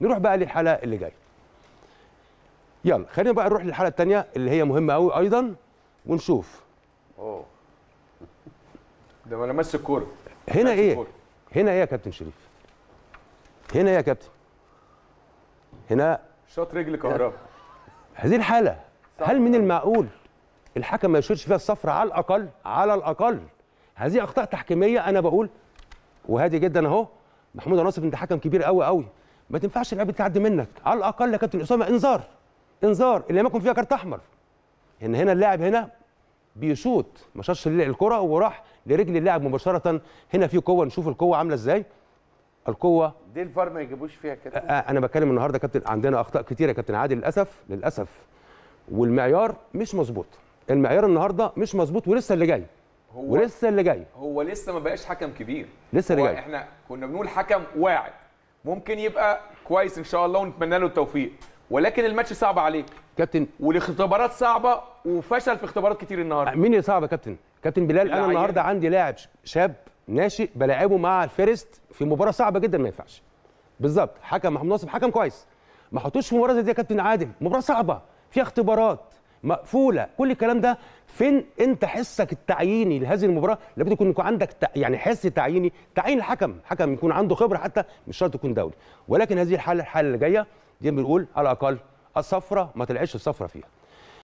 نروح بقى للحاله اللي جايه يلا خلينا بقى نروح للحاله الثانيه اللي هي مهمه قوي ايضا ونشوف اوه ده ما انا الكورة هنا ايه الكرة. هنا ايه يا كابتن شريف هنا ايه يا كابتن هنا شاط رجل كهرباء هذه الحاله هل من المعقول الحكم ما يشيرش فيها الصفر على الاقل على الاقل هذه اخطاء تحكيميه انا بقول وهادي جدا اهو محمود ناصف انت حكم كبير قوي قوي ما تنفعش اللعيبه تعدي منك على الاقل يا كابتن اسامه انذار انذار اللي يكون فيها كارت احمر ان هنا اللاعب هنا بيشوط ما شاطش الكره وراح لرجل اللاعب مباشره هنا في قوه نشوف القوه عامله ازاي القوه دي الفار ما يجيبوش فيها كده انا بتكلم النهارده كابتن عندنا اخطاء كتيره يا كابتن عادل للاسف للاسف والمعيار مش مظبوط المعيار النهارده مش مظبوط ولسه اللي جاي هو ولسه اللي جاي هو لسه ما بقاش حكم كبير لسه اللي جاي احنا كنا بنقول حكم واعد ممكن يبقى كويس ان شاء الله ونتمنى له التوفيق ولكن الماتش صعب عليك كابتن والاختبارات صعبه وفشل في اختبارات كتير النهارده مين اللي صعب يا كابتن كابتن بلال انا النهارده عندي لاعب شاب ناشئ بلاعبه مع الفيرست في مباراه صعبه جدا ما ينفعش بالظبط حكم محمد ناصر حكم كويس ما حطوش في مباراه زي دي يا كابتن عادل مباراه صعبه فيها اختبارات مقفوله كل الكلام ده فين انت حسك التعييني لهذه المباراه لابد يكون عندك يعني حس تعييني تعيين الحكم حكم يكون عنده خبره حتى مش شرط يكون دولي ولكن هذه الحاله الحاله اللي جايه دي بنقول على الاقل الصفره ما طلعتش الصفره فيها